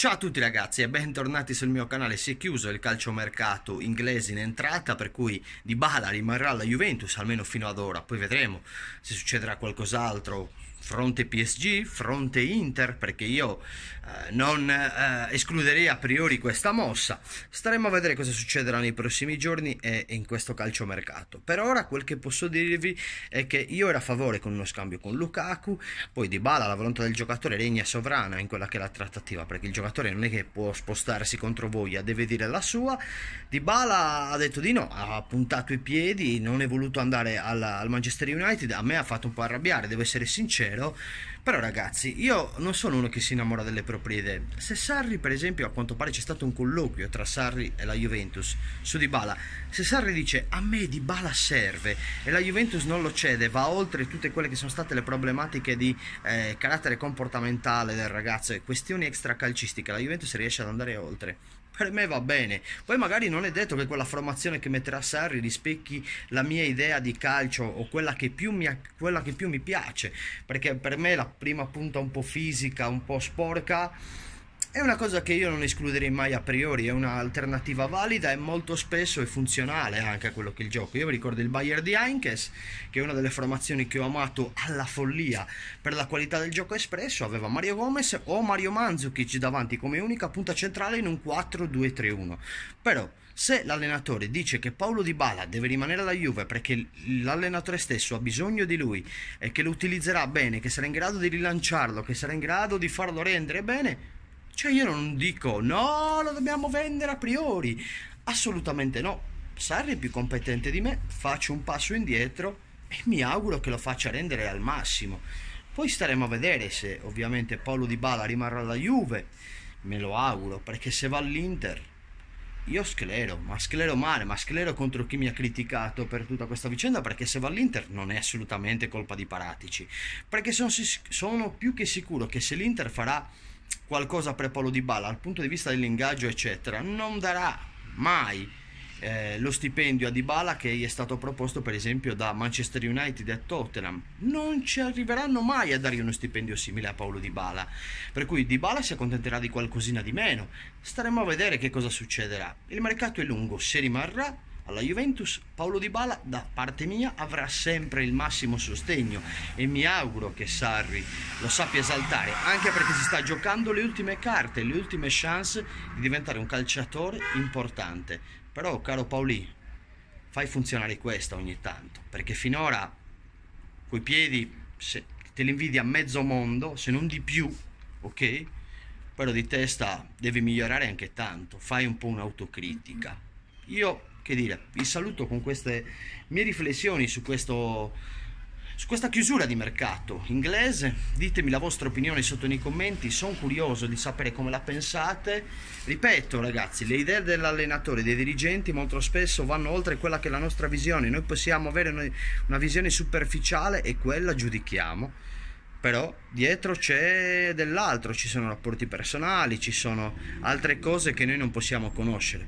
Ciao a tutti ragazzi e bentornati sul mio canale, si è chiuso il calciomercato inglese in entrata per cui Dybala rimarrà alla Juventus almeno fino ad ora, poi vedremo se succederà qualcos'altro fronte PSG, fronte Inter, perché io eh, non eh, escluderei a priori questa mossa. Staremo a vedere cosa succederà nei prossimi giorni e in questo calciomercato. Per ora quel che posso dirvi è che io ero a favore con uno scambio con Lukaku, poi di Bala la volontà del giocatore regna sovrana in quella che è la trattativa, perché il giocatore non è che può spostarsi contro voglia, deve dire la sua. Di Bala ha detto di no, ha puntato i piedi, non è voluto andare al, al Manchester United, a me ha fatto un po' arrabbiare, devo essere sincero vero. Però ragazzi, io non sono uno che si innamora delle proprie idee. Se Sarri, per esempio, a quanto pare c'è stato un colloquio tra Sarri e la Juventus su Dybala. Se Sarri dice "A me Dybala serve" e la Juventus non lo cede, va oltre tutte quelle che sono state le problematiche di eh, carattere comportamentale del ragazzo e questioni extracalcistiche, la Juventus riesce ad andare oltre per me va bene. Poi magari non è detto che quella formazione che metterà Sarri rispecchi la mia idea di calcio o quella che più mi, quella che più mi piace, perché per me la prima punta un po' fisica, un po' sporca è una cosa che io non escluderei mai a priori, è un'alternativa valida e molto spesso è funzionale anche a quello che è il gioco. Io vi ricordo il Bayer di Heinkes, che è una delle formazioni che ho amato alla follia per la qualità del gioco espresso, aveva Mario Gomez o Mario Mandzukic davanti come unica punta centrale in un 4-2-3-1. Però se l'allenatore dice che Paolo Di Bala deve rimanere alla Juve perché l'allenatore stesso ha bisogno di lui e che lo utilizzerà bene, che sarà in grado di rilanciarlo, che sarà in grado di farlo rendere bene, cioè io non dico no, lo dobbiamo vendere a priori. Assolutamente no. Sarri è più competente di me, faccio un passo indietro e mi auguro che lo faccia rendere al massimo. Poi staremo a vedere se ovviamente Paolo Di Bala rimarrà alla Juve. Me lo auguro, perché se va all'Inter io sclero, ma sclero male, ma sclero contro chi mi ha criticato per tutta questa vicenda perché se va all'Inter non è assolutamente colpa di Paratici, perché sono, sono più che sicuro che se l'Inter farà qualcosa per Paolo Di Bala dal punto di vista dell'ingaggio eccetera non darà mai eh, lo stipendio a Di Dybala che gli è stato proposto per esempio da Manchester United e Tottenham non ci arriveranno mai a dargli uno stipendio simile a Paolo Di Dybala per cui Di Dybala si accontenterà di qualcosina di meno staremo a vedere che cosa succederà il mercato è lungo se rimarrà alla Juventus, Paolo Di Bala da parte mia avrà sempre il massimo sostegno e mi auguro che Sarri lo sappia esaltare, anche perché si sta giocando le ultime carte, le ultime chance di diventare un calciatore importante. Però, caro Paoli, fai funzionare questa ogni tanto, perché finora coi piedi se, te li invidi a mezzo mondo, se non di più, ok? Però di testa devi migliorare anche tanto, fai un po' un'autocritica. Io che dire, vi saluto con queste mie riflessioni su, questo, su questa chiusura di mercato inglese, ditemi la vostra opinione sotto nei commenti, sono curioso di sapere come la pensate. Ripeto ragazzi, le idee dell'allenatore, dei dirigenti molto spesso vanno oltre quella che è la nostra visione, noi possiamo avere una visione superficiale e quella giudichiamo però dietro c'è dell'altro, ci sono rapporti personali, ci sono altre cose che noi non possiamo conoscere.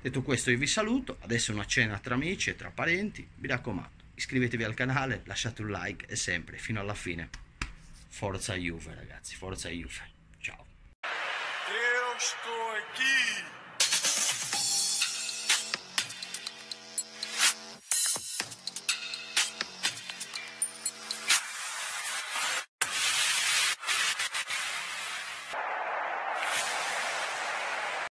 Detto questo io vi saluto, adesso una cena tra amici e tra parenti, mi raccomando iscrivetevi al canale, lasciate un like e sempre fino alla fine forza Juve ragazzi, forza Juve, ciao.